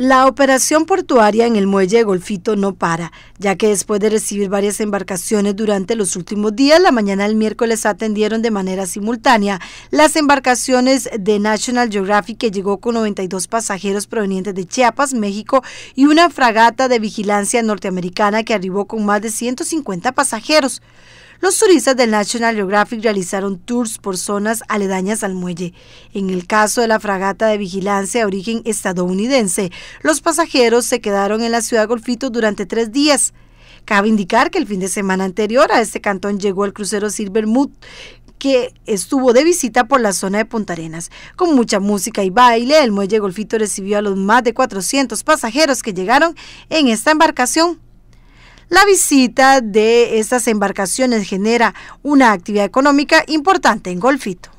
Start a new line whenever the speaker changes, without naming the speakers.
La operación portuaria en el muelle de Golfito no para, ya que después de recibir varias embarcaciones durante los últimos días, la mañana del miércoles atendieron de manera simultánea las embarcaciones de National Geographic que llegó con 92 pasajeros provenientes de Chiapas, México, y una fragata de vigilancia norteamericana que arribó con más de 150 pasajeros. Los turistas del National Geographic realizaron tours por zonas aledañas al muelle. En el caso de la fragata de vigilancia de origen estadounidense, los pasajeros se quedaron en la ciudad Golfito durante tres días. Cabe indicar que el fin de semana anterior a este cantón llegó el crucero Silver Mood, que estuvo de visita por la zona de Punta Arenas. Con mucha música y baile, el muelle Golfito recibió a los más de 400 pasajeros que llegaron en esta embarcación la visita de estas embarcaciones genera una actividad económica importante en Golfito.